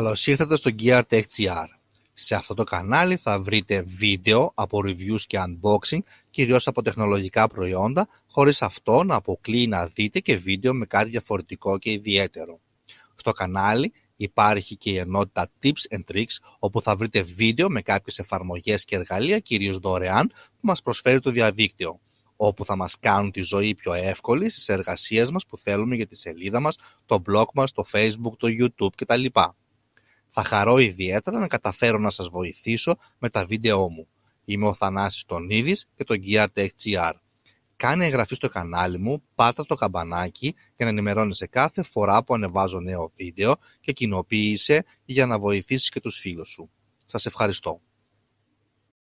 Καλώς ήρθατε στο Gear.tech.gr. Σε αυτό το κανάλι θα βρείτε βίντεο από reviews και unboxing, κυρίως από τεχνολογικά προϊόντα, χωρίς αυτό να αποκλείει να δείτε και βίντεο με κάτι διαφορετικό και ιδιαίτερο. Στο κανάλι υπάρχει και η ενότητα Tips and Tricks, όπου θα βρείτε βίντεο με κάποιες εφαρμογές και εργαλεία, κυρίως δωρεάν, που μας προσφέρει το διαδίκτυο όπου θα μας κάνουν τη ζωή πιο εύκολη στις εργασίες μας που θέλουμε για τη σελίδα μας, το blog μας, το facebook, το youtube κτλ. Θα χαρώ ιδιαίτερα να καταφέρω να σας βοηθήσω με τα βίντεό μου. Είμαι ο Θανάσης Τονίδης και το GearTechGR. Κάνε εγγραφή στο κανάλι μου, πάτα το καμπανάκι για να ενημερώνεσαι κάθε φορά που ανεβάζω νέο βίντεο και κοινοποίησε για να βοηθήσεις και τους φίλους σου. Σας ευχαριστώ.